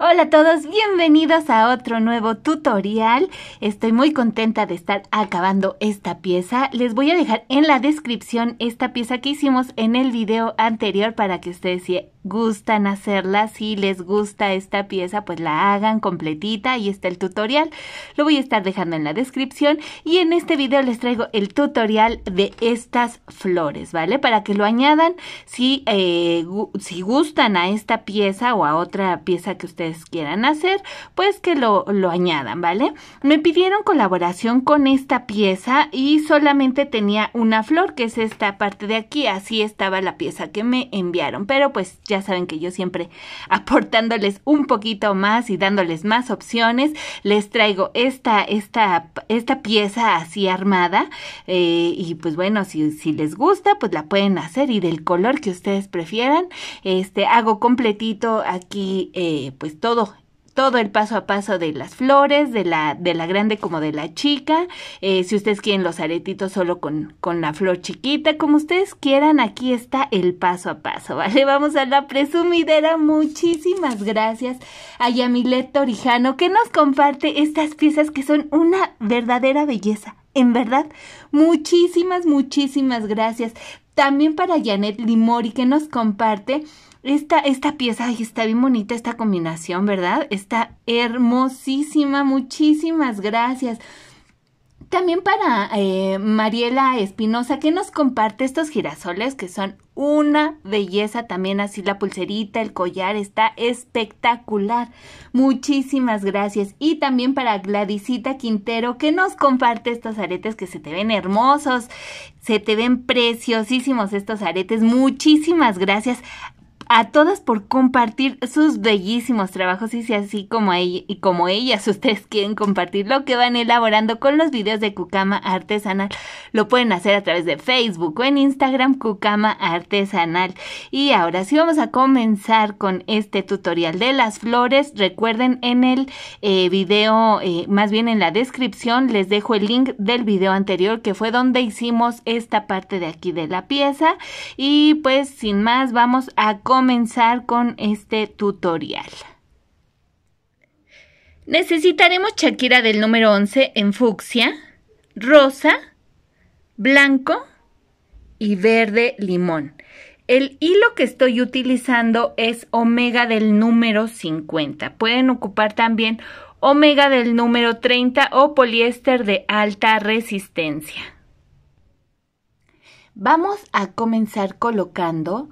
Hola a todos, bienvenidos a otro nuevo tutorial. Estoy muy contenta de estar acabando esta pieza. Les voy a dejar en la descripción esta pieza que hicimos en el video anterior para que ustedes se gustan hacerla, si les gusta esta pieza, pues la hagan completita, ahí está el tutorial, lo voy a estar dejando en la descripción y en este video les traigo el tutorial de estas flores, ¿vale? Para que lo añadan si, eh, si gustan a esta pieza o a otra pieza que ustedes quieran hacer, pues que lo, lo añadan, ¿vale? Me pidieron colaboración con esta pieza y solamente tenía una flor, que es esta parte de aquí, así estaba la pieza que me enviaron, pero pues ya ya saben que yo siempre aportándoles un poquito más y dándoles más opciones, les traigo esta, esta pieza así armada. Eh, y pues bueno, si, si les gusta, pues la pueden hacer y del color que ustedes prefieran. Este, hago completito aquí, eh, pues todo todo el paso a paso de las flores, de la, de la grande como de la chica. Eh, si ustedes quieren los aretitos solo con, con la flor chiquita, como ustedes quieran, aquí está el paso a paso, ¿vale? Vamos a la presumidera. Muchísimas gracias a Yamilet Torijano que nos comparte estas piezas que son una verdadera belleza. En verdad, muchísimas, muchísimas gracias. También para Janet Limori que nos comparte esta, pieza está bien bonita, esta combinación, ¿verdad? Está hermosísima, muchísimas gracias. También para eh, Mariela Espinosa, que nos comparte estos girasoles que son una belleza también, así la pulserita, el collar, está espectacular. Muchísimas gracias. Y también para Gladysita Quintero, que nos comparte estos aretes que se te ven hermosos, se te ven preciosísimos estos aretes. Muchísimas gracias a todas por compartir sus bellísimos trabajos y si así como ella, y como ellas ustedes quieren compartir lo que van elaborando con los videos de Cucama Artesanal, lo pueden hacer a través de Facebook o en Instagram Cucama Artesanal. Y ahora sí vamos a comenzar con este tutorial de las flores. Recuerden en el eh, video, eh, más bien en la descripción, les dejo el link del video anterior que fue donde hicimos esta parte de aquí de la pieza. Y pues sin más vamos a comenzar comenzar con este tutorial. Necesitaremos chaquira del número 11 en fucsia, rosa, blanco y verde limón. El hilo que estoy utilizando es omega del número 50. Pueden ocupar también omega del número 30 o poliéster de alta resistencia. Vamos a comenzar colocando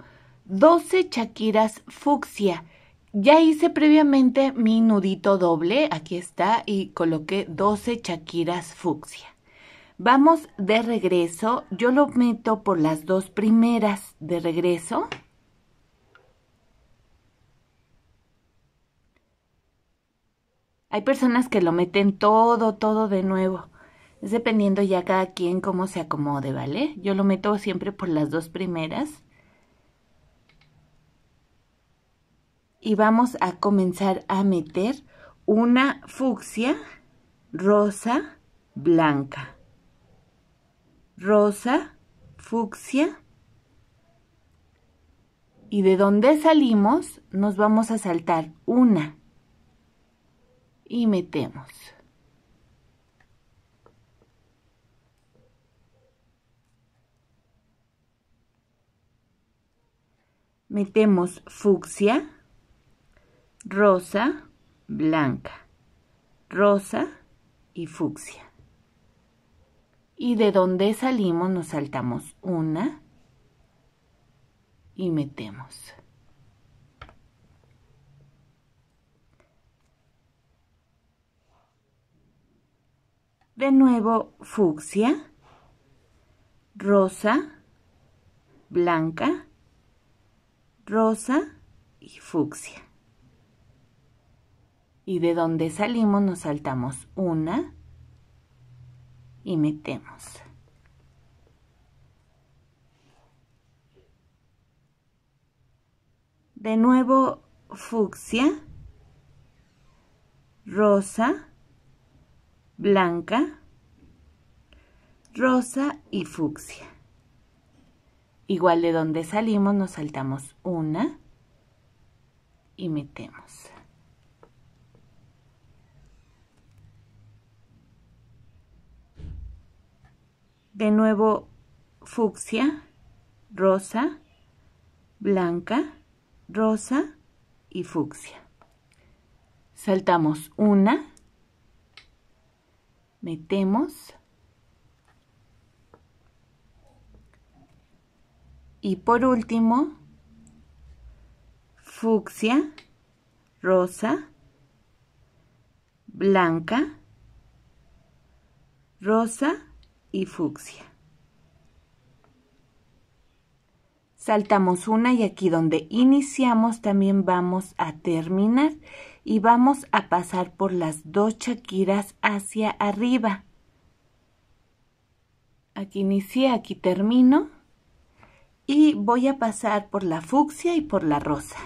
12 chaquiras fucsia. Ya hice previamente mi nudito doble, aquí está, y coloqué 12 chaquiras fucsia. Vamos de regreso, yo lo meto por las dos primeras de regreso. Hay personas que lo meten todo, todo de nuevo. Es dependiendo ya cada quien cómo se acomode, ¿vale? Yo lo meto siempre por las dos primeras. y vamos a comenzar a meter una fucsia rosa blanca rosa fucsia y de donde salimos nos vamos a saltar una y metemos metemos fucsia rosa, blanca, rosa y fucsia. Y de donde salimos nos saltamos una y metemos. De nuevo fucsia, rosa, blanca, rosa y fucsia y de donde salimos nos saltamos una y metemos. De nuevo fucsia, rosa, blanca, rosa y fucsia. Igual de donde salimos nos saltamos una y metemos. de nuevo fucsia, rosa, blanca, rosa y fucsia. Saltamos una, metemos y por último fucsia, rosa, blanca, rosa y fucsia. Saltamos una y aquí donde iniciamos también vamos a terminar y vamos a pasar por las dos chaquiras hacia arriba. Aquí inicié, aquí termino y voy a pasar por la fucsia y por la rosa.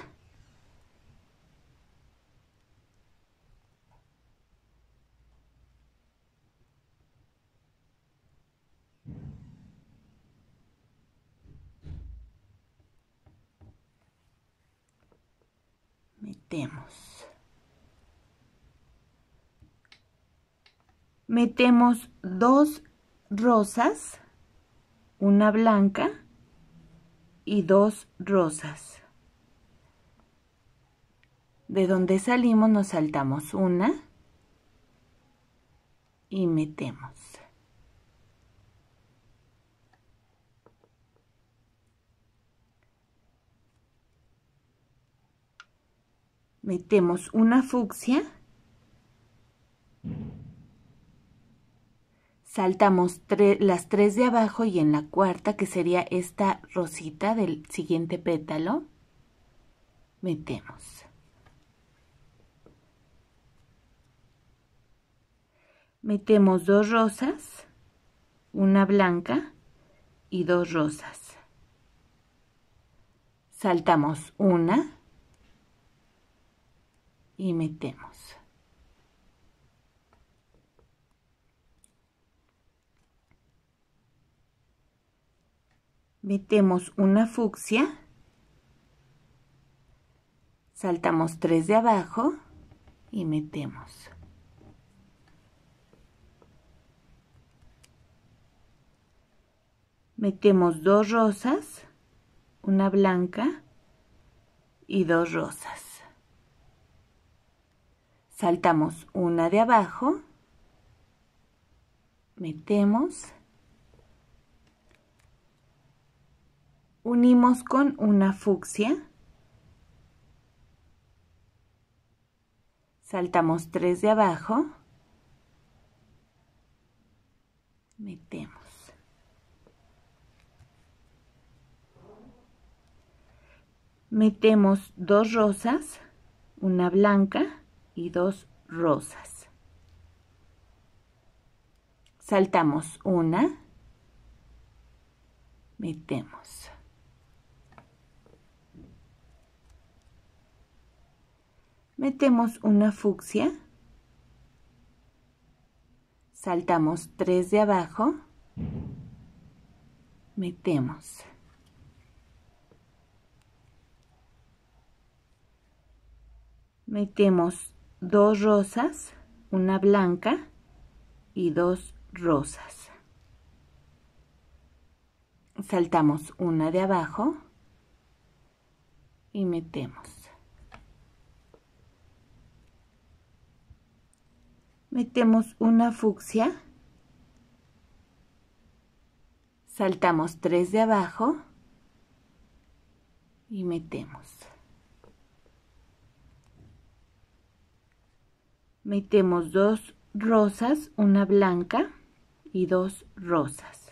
metemos. dos rosas, una blanca y dos rosas. De donde salimos nos saltamos una y metemos. metemos una fucsia, saltamos las tres de abajo y en la cuarta, que sería esta rosita del siguiente pétalo, metemos. Metemos dos rosas, una blanca y dos rosas. Saltamos una, y metemos. Metemos una fucsia. Saltamos tres de abajo y metemos. Metemos dos rosas, una blanca y dos rosas saltamos una de abajo, metemos, unimos con una fucsia, saltamos tres de abajo, metemos. Metemos dos rosas, una blanca, y dos rosas. Saltamos una, metemos. Metemos una fucsia, saltamos tres de abajo, metemos. Metemos dos rosas, una blanca y dos rosas. Saltamos una de abajo y metemos. Metemos una fucsia. Saltamos tres de abajo y metemos. metemos dos rosas, una blanca y dos rosas.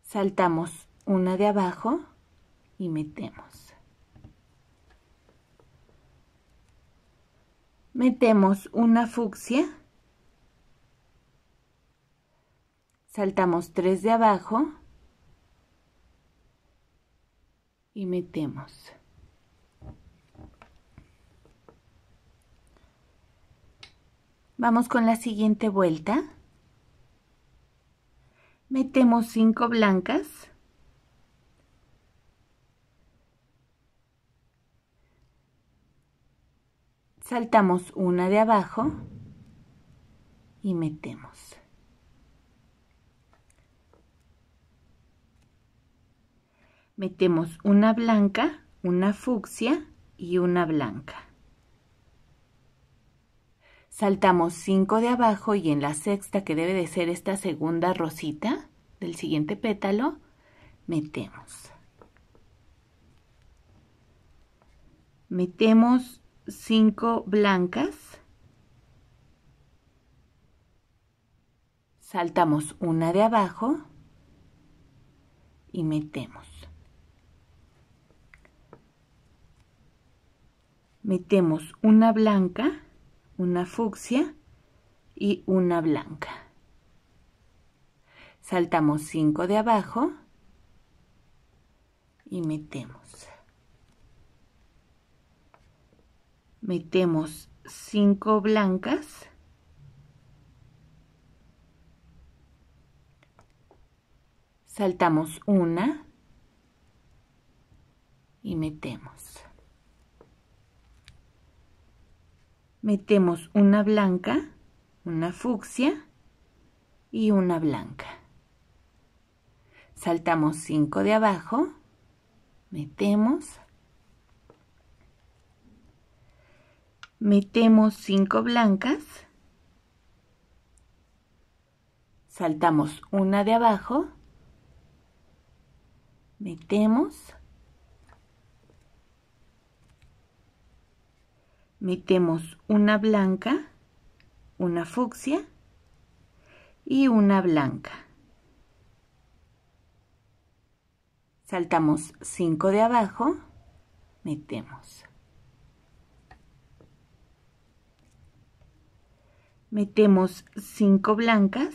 Saltamos una de abajo y metemos. Metemos una fucsia. Saltamos tres de abajo y metemos. Vamos con la siguiente vuelta. Metemos cinco blancas. Saltamos una de abajo y metemos. Metemos una blanca, una fucsia y una blanca. Saltamos 5 de abajo y en la sexta, que debe de ser esta segunda rosita del siguiente pétalo, metemos. Metemos 5 blancas. Saltamos una de abajo y metemos. Metemos una blanca una fucsia y una blanca. Saltamos 5 de abajo y metemos. Metemos 5 blancas. Saltamos una y metemos. metemos una blanca, una fucsia y una blanca. Saltamos 5 de abajo, metemos, metemos 5 blancas, saltamos una de abajo, metemos, metemos una blanca, una fucsia y una blanca. Saltamos 5 de abajo, metemos. Metemos 5 blancas.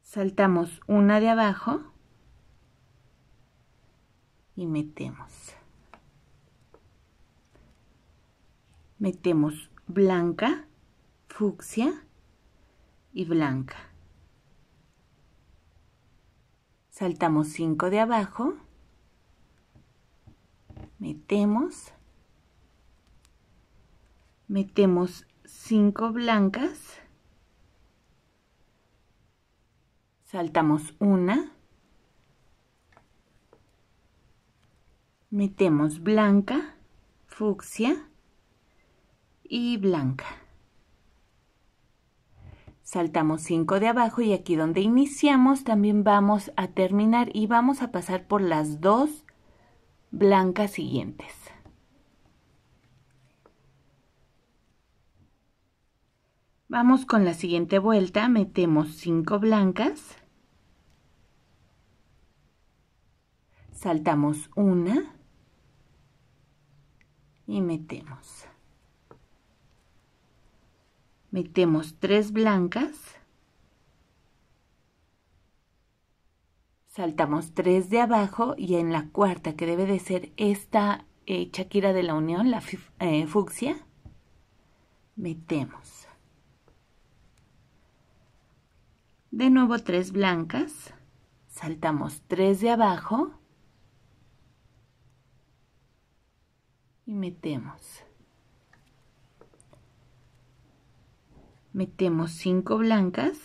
Saltamos una de abajo y metemos. Metemos blanca, fucsia y blanca. Saltamos cinco de abajo. Metemos. Metemos cinco blancas. Saltamos una metemos blanca, fucsia y blanca. Saltamos 5 de abajo y aquí donde iniciamos también vamos a terminar y vamos a pasar por las dos blancas siguientes. Vamos con la siguiente vuelta, metemos 5 blancas, saltamos una, y metemos metemos tres blancas saltamos tres de abajo y en la cuarta que debe de ser esta eh, Shakira de la Unión, la eh, fucsia, metemos. De nuevo tres blancas, saltamos tres de abajo metemos. Metemos cinco blancas.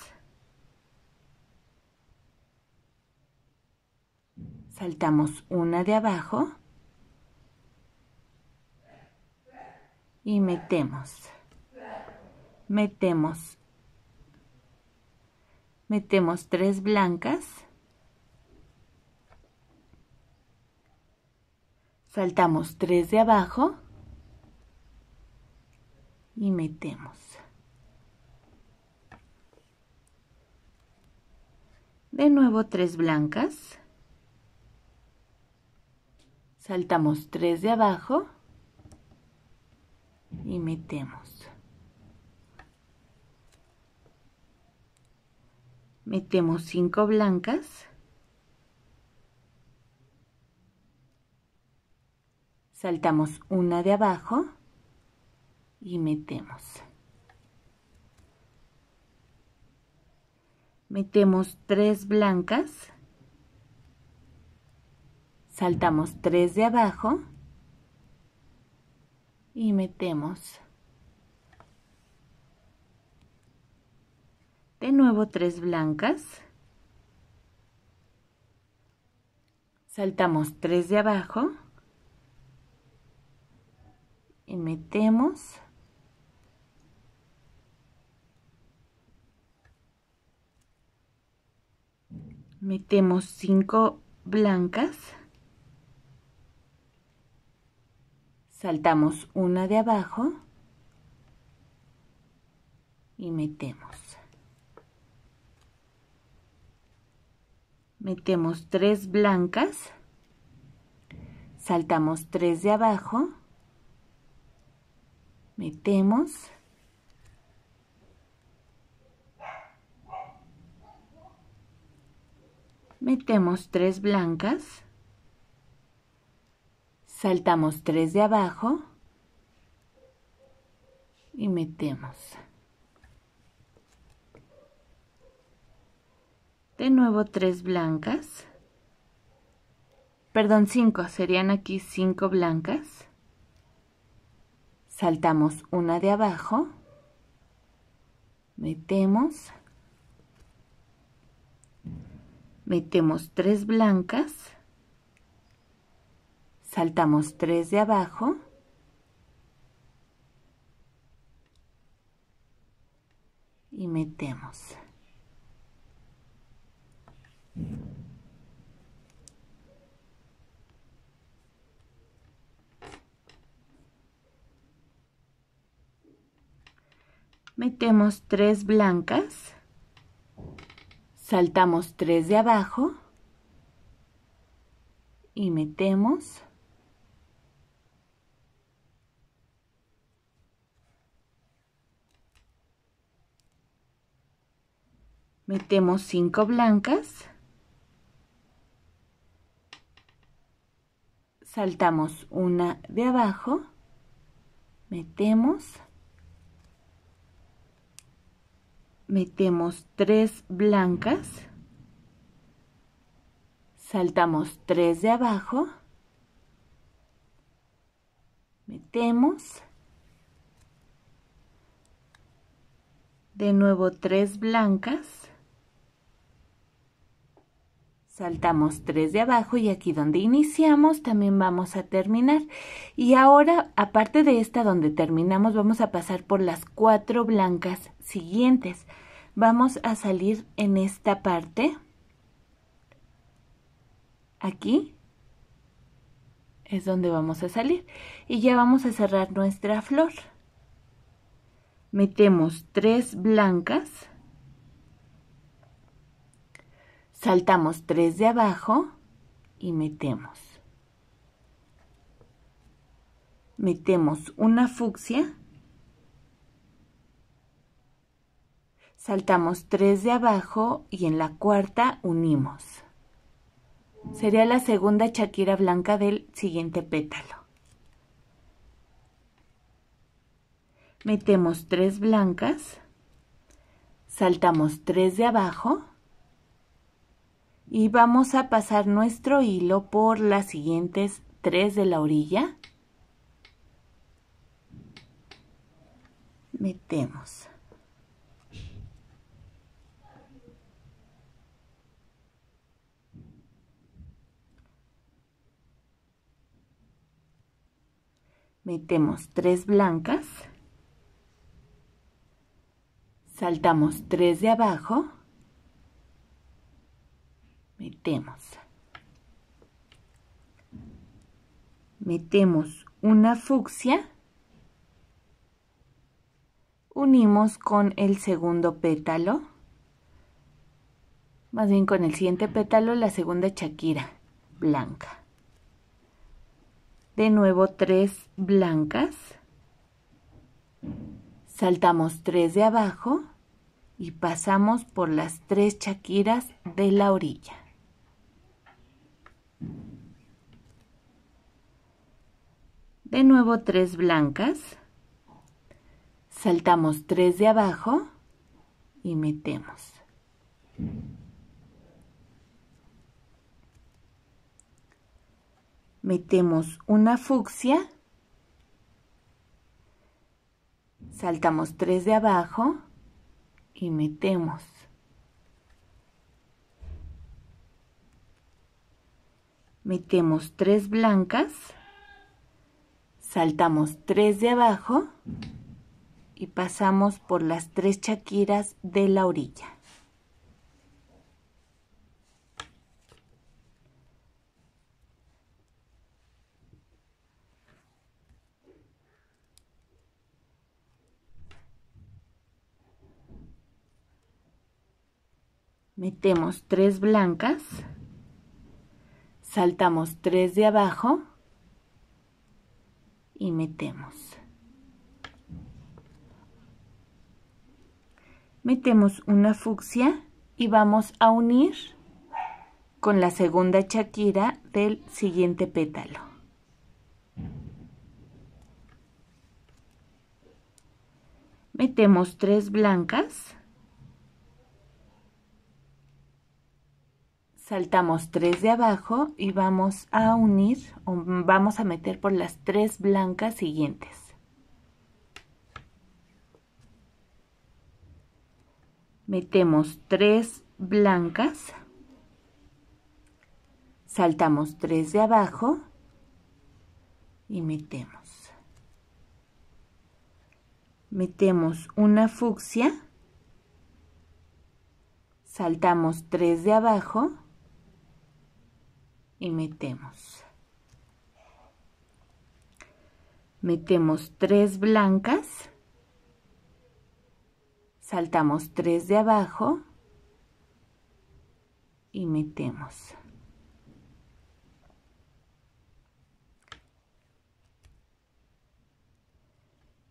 Saltamos una de abajo. Y metemos. Metemos. Metemos tres blancas. Saltamos tres de abajo y metemos. De nuevo tres blancas. Saltamos tres de abajo y metemos. Metemos cinco blancas. saltamos una de abajo y metemos. Metemos tres blancas, saltamos tres de abajo y metemos. De nuevo tres blancas, saltamos tres de abajo y metemos metemos cinco blancas saltamos una de abajo y metemos metemos tres blancas saltamos tres de abajo metemos metemos tres blancas saltamos tres de abajo y metemos de nuevo tres blancas perdón cinco serían aquí cinco blancas saltamos una de abajo, metemos, metemos tres blancas, saltamos tres de abajo, y metemos. metemos tres blancas, saltamos tres de abajo y metemos metemos cinco blancas, saltamos una de abajo, metemos metemos tres blancas, saltamos tres de abajo, metemos, de nuevo tres blancas, Saltamos tres de abajo y aquí donde iniciamos también vamos a terminar. Y ahora, aparte de esta donde terminamos, vamos a pasar por las cuatro blancas siguientes. Vamos a salir en esta parte. Aquí es donde vamos a salir. Y ya vamos a cerrar nuestra flor. Metemos tres blancas saltamos tres de abajo y metemos. Metemos una fucsia, saltamos tres de abajo y en la cuarta unimos. Sería la segunda chaquira blanca del siguiente pétalo. Metemos tres blancas, saltamos tres de abajo y vamos a pasar nuestro hilo por las siguientes tres de la orilla. Metemos. Metemos tres blancas. Saltamos tres de abajo. Metemos. Metemos una fucsia. Unimos con el segundo pétalo. Más bien con el siguiente pétalo, la segunda chaquira blanca. De nuevo tres blancas. Saltamos tres de abajo y pasamos por las tres chaquiras de la orilla. De nuevo tres blancas. Saltamos tres de abajo y metemos. Metemos una fucsia. Saltamos tres de abajo y metemos. metemos tres blancas, saltamos tres de abajo y pasamos por las tres chaquiras de la orilla. Metemos tres blancas, saltamos tres de abajo y metemos. Metemos una fucsia y vamos a unir con la segunda chaquira del siguiente pétalo. Metemos tres blancas saltamos tres de abajo y vamos a unir o vamos a meter por las tres blancas siguientes. Metemos tres blancas, saltamos tres de abajo y metemos. Metemos una fucsia, saltamos tres de abajo y metemos. Metemos tres blancas, saltamos tres de abajo y metemos.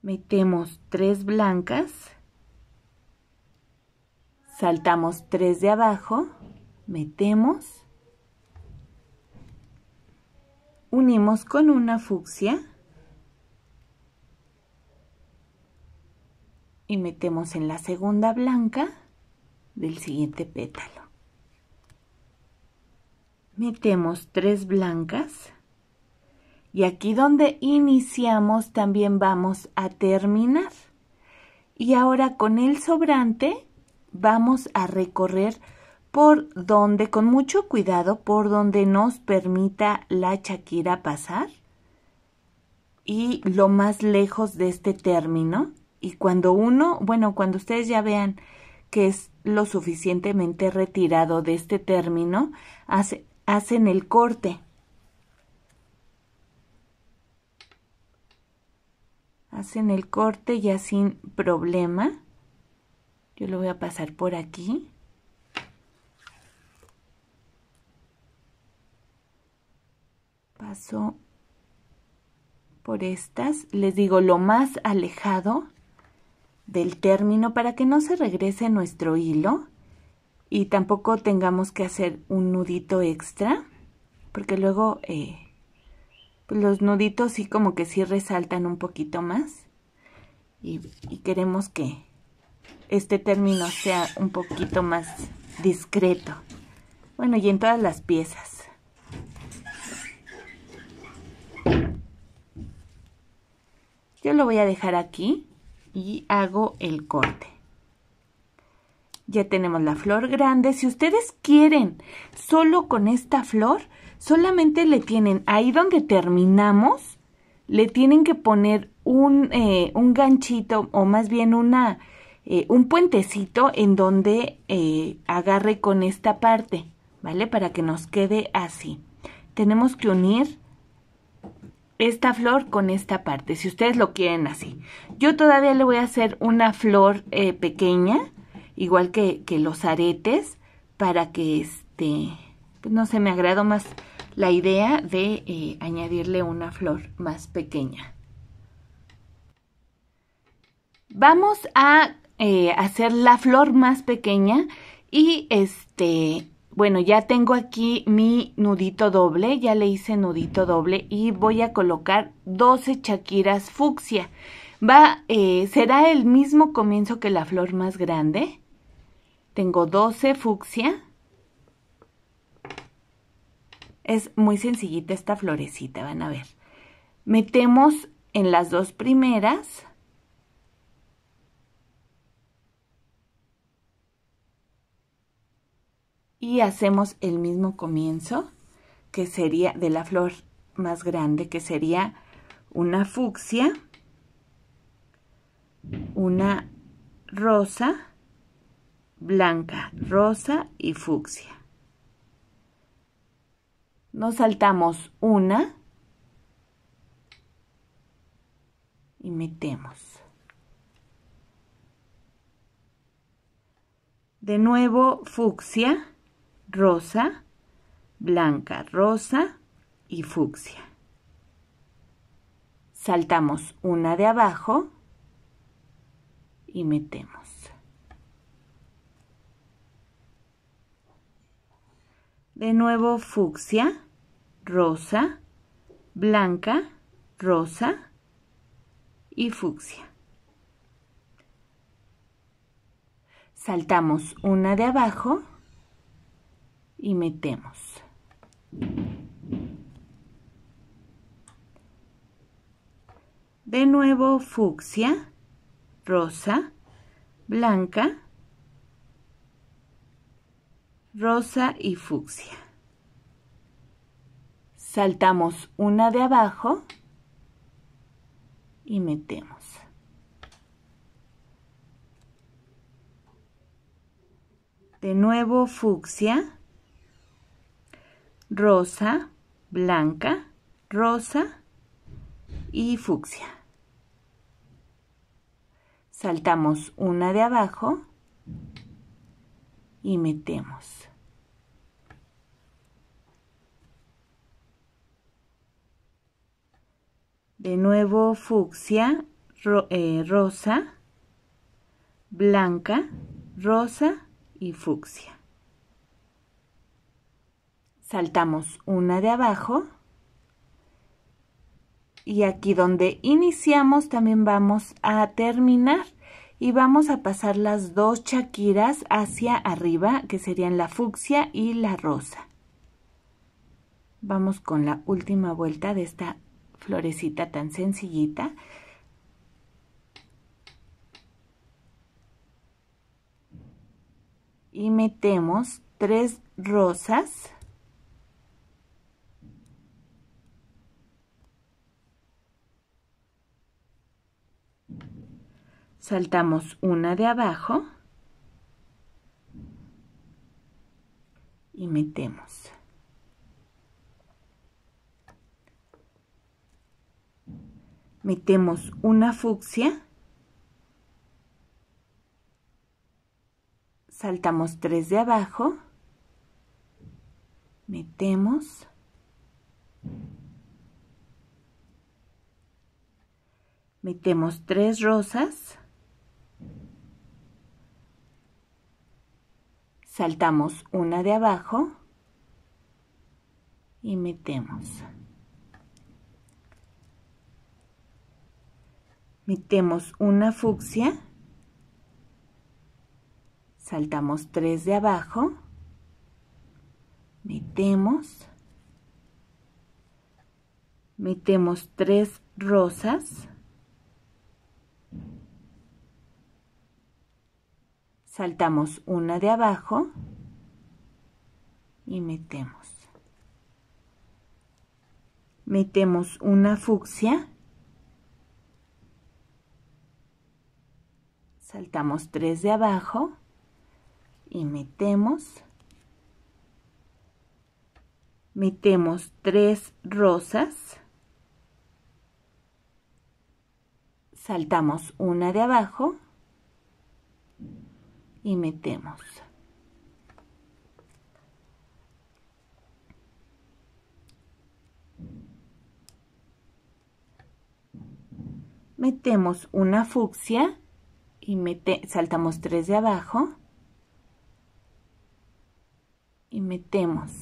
Metemos tres blancas, saltamos tres de abajo, metemos unimos con una fucsia y metemos en la segunda blanca del siguiente pétalo. Metemos tres blancas y aquí donde iniciamos también vamos a terminar. Y ahora con el sobrante vamos a recorrer por donde, con mucho cuidado, por donde nos permita la chaquira pasar y lo más lejos de este término. Y cuando uno, bueno, cuando ustedes ya vean que es lo suficientemente retirado de este término, hacen el corte. Hacen el corte ya sin problema. Yo lo voy a pasar por aquí. Paso por estas, les digo, lo más alejado del término para que no se regrese nuestro hilo y tampoco tengamos que hacer un nudito extra, porque luego eh, pues los nuditos sí como que sí resaltan un poquito más y, y queremos que este término sea un poquito más discreto. Bueno, y en todas las piezas. Yo lo voy a dejar aquí y hago el corte. Ya tenemos la flor grande. Si ustedes quieren solo con esta flor, solamente le tienen ahí donde terminamos, le tienen que poner un, eh, un ganchito o más bien una, eh, un puentecito en donde eh, agarre con esta parte, ¿vale? Para que nos quede así. Tenemos que unir esta flor con esta parte, si ustedes lo quieren así. Yo todavía le voy a hacer una flor eh, pequeña, igual que, los aretes, para que este, pues no se me agrado más la idea de eh, añadirle una flor más pequeña. Vamos a eh, hacer la flor más pequeña y este bueno, ya tengo aquí mi nudito doble, ya le hice nudito doble y voy a colocar 12 chaquiras fucsia. Va, eh, será el mismo comienzo que la flor más grande. Tengo 12 fucsia. Es muy sencillita esta florecita, van a ver. Metemos en las dos primeras y hacemos el mismo comienzo que sería de la flor más grande que sería una fucsia, una rosa, blanca, rosa y fucsia. Nos saltamos una y metemos. De nuevo fucsia rosa, blanca, rosa y fucsia. Saltamos una de abajo y metemos. De nuevo fucsia, rosa, blanca, rosa y fucsia. Saltamos una de abajo y metemos. De nuevo fucsia, rosa, blanca, rosa y fucsia. Saltamos una de abajo y metemos. De nuevo fucsia, rosa, blanca, rosa y fucsia. Saltamos una de abajo y metemos. De nuevo fucsia, eh, rosa, blanca, rosa y fucsia saltamos una de abajo y aquí donde iniciamos también vamos a terminar y vamos a pasar las dos chaquiras hacia arriba que serían la fucsia y la rosa. Vamos con la última vuelta de esta florecita tan sencillita. Y metemos tres rosas saltamos una de abajo y metemos. Metemos una fucsia, saltamos tres de abajo, metemos metemos tres rosas saltamos una de abajo y metemos. Metemos una fucsia, saltamos tres de abajo, metemos, metemos tres rosas, saltamos una de abajo y metemos. Metemos una fucsia, saltamos tres de abajo y metemos. Metemos tres rosas, saltamos una de abajo y metemos. Metemos una fucsia y mete, saltamos tres de abajo y metemos.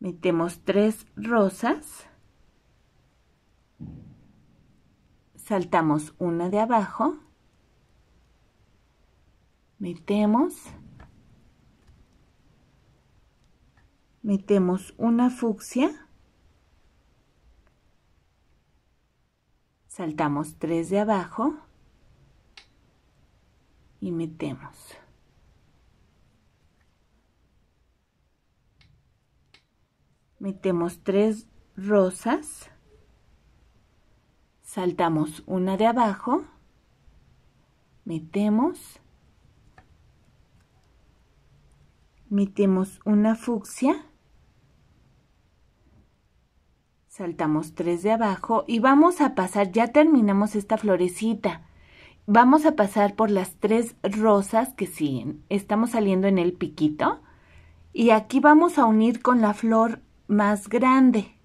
Metemos tres rosas. saltamos una de abajo, metemos, metemos una fucsia, saltamos tres de abajo y metemos. Metemos tres rosas saltamos una de abajo, metemos, metemos una fucsia, saltamos tres de abajo y vamos a pasar, ya terminamos esta florecita, vamos a pasar por las tres rosas que siguen, estamos saliendo en el piquito y aquí vamos a unir con la flor más grande.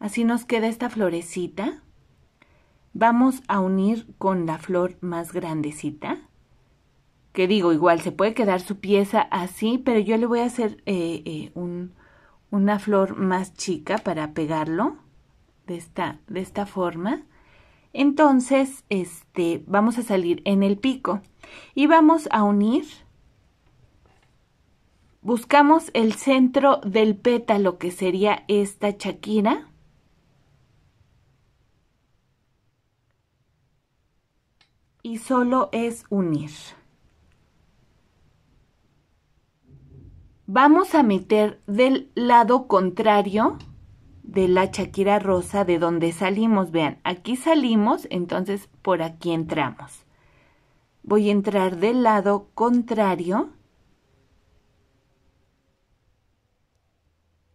Así nos queda esta florecita. Vamos a unir con la flor más grandecita. Que digo, igual se puede quedar su pieza así, pero yo le voy a hacer eh, eh, una flor más chica para pegarlo de esta, de esta forma. Entonces, este, vamos a salir en el pico y vamos a unir. Buscamos el centro del pétalo, que sería esta chaquira. y solo es unir. Vamos a meter del lado contrario de la chaquira rosa de donde salimos. Vean, aquí salimos, entonces por aquí entramos. Voy a entrar del lado contrario.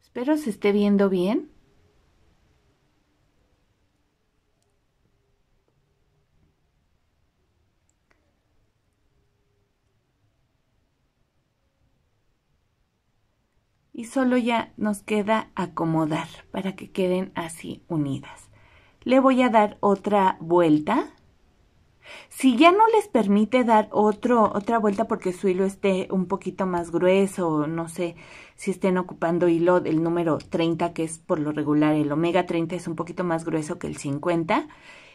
Espero se esté viendo bien. solo ya nos queda acomodar para que queden así unidas. Le voy a dar otra vuelta. Si ya no les permite dar otro, otra vuelta porque su hilo esté un poquito más grueso, no sé si estén ocupando hilo del número 30, que es por lo regular el omega 30 es un poquito más grueso que el 50,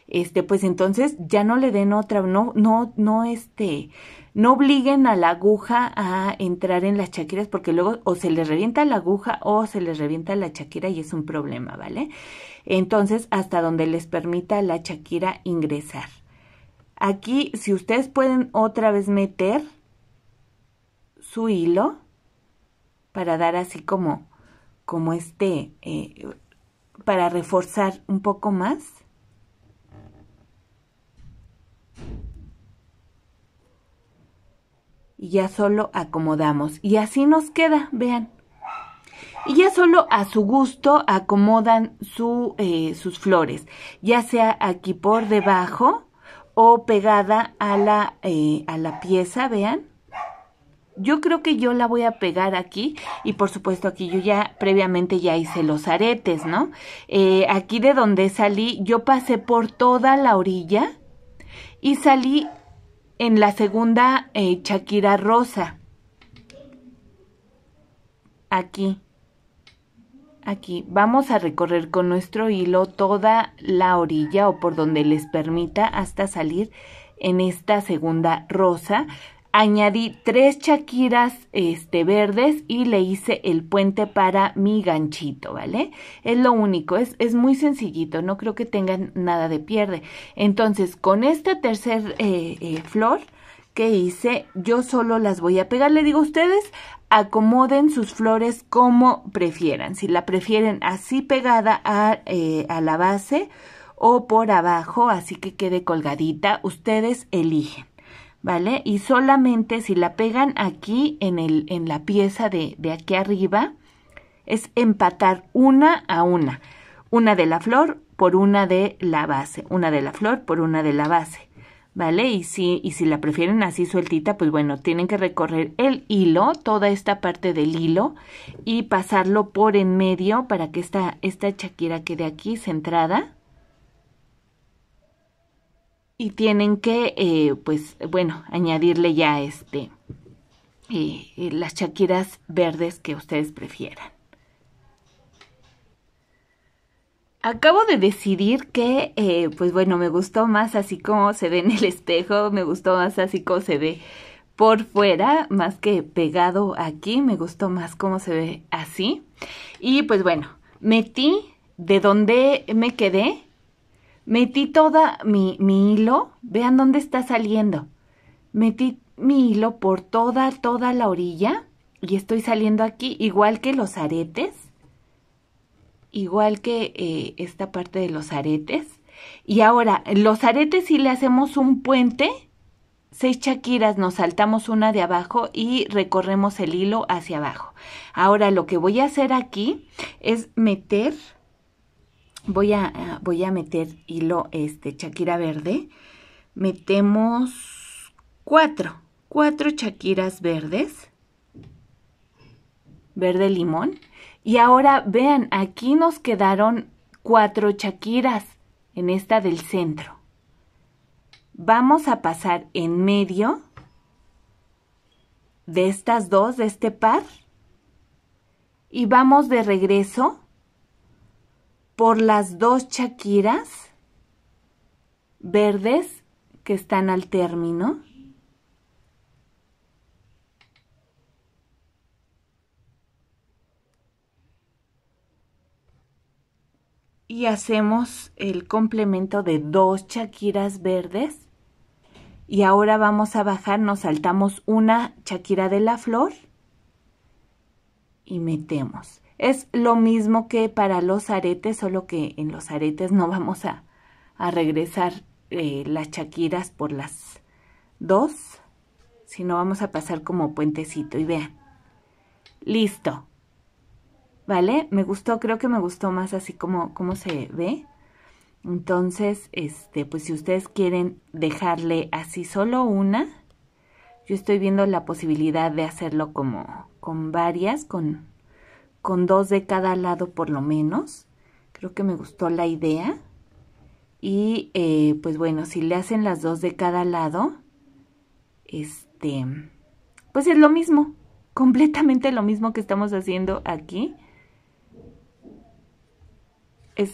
este, pues entonces ya no le den otra, no, no, no, este, no obliguen a la aguja a entrar en las chaquiras porque luego o se les revienta la aguja o se les revienta la chaquira y es un problema, ¿vale? Entonces, hasta donde les permita la chaquira ingresar. Aquí, si ustedes pueden otra vez meter su hilo para dar así como, como este, eh, para reforzar un poco más y ya solo acomodamos. Y así nos queda, vean. Y ya solo a su gusto acomodan su, eh, sus flores, ya sea aquí por debajo o pegada a la, eh, a la pieza, vean. Yo creo que yo la voy a pegar aquí y por supuesto aquí yo ya previamente ya hice los aretes, ¿no? Eh, aquí de donde salí yo pasé por toda la orilla y salí en la segunda eh, Shakira Rosa. Aquí. Aquí vamos a recorrer con nuestro hilo toda la orilla o por donde les permita hasta salir en esta segunda rosa añadí tres chaquiras este, verdes y le hice el puente para mi ganchito, ¿vale? Es lo único, es, es muy sencillito, no creo que tengan nada de pierde. Entonces, con esta tercer eh, eh, flor que hice, yo solo las voy a pegar. Le digo a ustedes, acomoden sus flores como prefieran. Si la prefieren así pegada a, eh, a la base o por abajo, así que quede colgadita, ustedes eligen. ¿vale? Y solamente si la pegan aquí en, el, en la pieza de, de aquí arriba, es empatar una a una. Una de la flor por una de la base, una de la flor por una de la base, ¿vale? Y si, y si la prefieren así sueltita, pues bueno, tienen que recorrer el hilo, toda esta parte del hilo, y pasarlo por en medio para que esta, esta chaquira quede aquí centrada, y tienen que, eh, pues, bueno, añadirle ya este eh, eh, las chaquiras verdes que ustedes prefieran. Acabo de decidir que, pues bueno, me gustó más así como se ve en el espejo, me gustó más así como se ve por fuera, más que pegado aquí, me gustó más cómo se ve así. Y pues bueno, metí de donde me quedé Metí toda mi, mi hilo, vean dónde está saliendo. Metí mi hilo por toda, toda la orilla y estoy saliendo aquí igual que los aretes, igual que eh, esta parte de los aretes. Y ahora, los aretes si le hacemos un puente, seis chaquiras, nos saltamos una de abajo y recorremos el hilo hacia abajo. Ahora lo que voy a hacer aquí es meter voy a, eh, voy a meter hilo este chaquira verde. Metemos cuatro, cuatro chaquiras verdes. Verde limón. Y ahora vean, aquí nos quedaron cuatro chaquiras en esta del centro. Vamos a pasar en medio de estas dos, de este par. Y vamos de regreso por las dos chaquiras verdes que están al término. y hacemos el complemento de dos chaquiras verdes. Y ahora vamos a bajar, nos saltamos una chaquira de la flor y metemos. Es lo mismo que para los aretes, solo que en los aretes no vamos a, regresar eh, las chaquiras por las dos, sino vamos a pasar como puentecito y vean. Listo. ¿Vale? Me gustó, creo que me gustó más así como, se ve. Entonces, este, pues si ustedes quieren dejarle así solo una, yo estoy viendo la posibilidad de hacerlo como con varias, con con dos de cada lado por lo menos. Creo que me gustó la idea. Y eh, pues bueno, si le hacen las dos de cada lado, este, pues es lo mismo, completamente lo mismo que estamos haciendo aquí.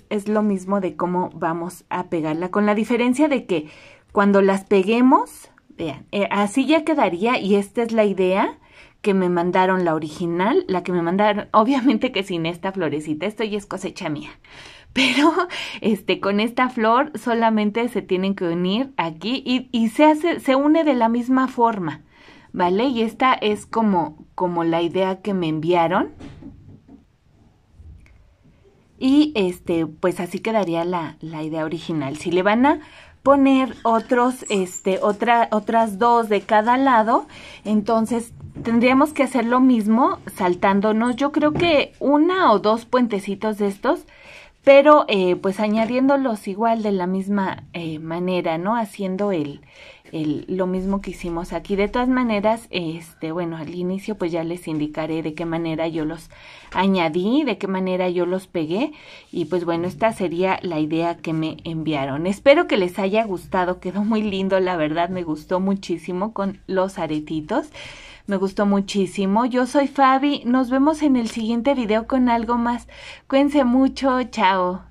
Es, lo mismo de cómo vamos a pegarla, con la diferencia de que cuando las peguemos, vean, eh, así ya quedaría y esta es la idea me mandaron la original, la que me mandaron, obviamente que sin esta florecita, esto ya es cosecha mía. Pero este, con esta flor solamente se tienen que unir aquí y, se hace, se une de la misma forma, ¿vale? Y esta es como, como la idea que me enviaron. Y este, pues así quedaría la, la idea original. Si le van a poner otros, este, otra, otras dos de cada lado, entonces tendríamos que hacer lo mismo saltándonos, yo creo que una o dos puentecitos de estos, pero eh, pues añadiéndolos igual de la misma eh, manera, ¿no? Haciendo el, el, lo mismo que hicimos aquí. De todas maneras, este, bueno, al inicio pues ya les indicaré de qué manera yo los añadí, de qué manera yo los pegué y pues bueno, esta sería la idea que me enviaron. Espero que les haya gustado, quedó muy lindo, la verdad me gustó muchísimo con los aretitos. Me gustó muchísimo. Yo soy Fabi. Nos vemos en el siguiente video con algo más. Cuídense mucho. Chao.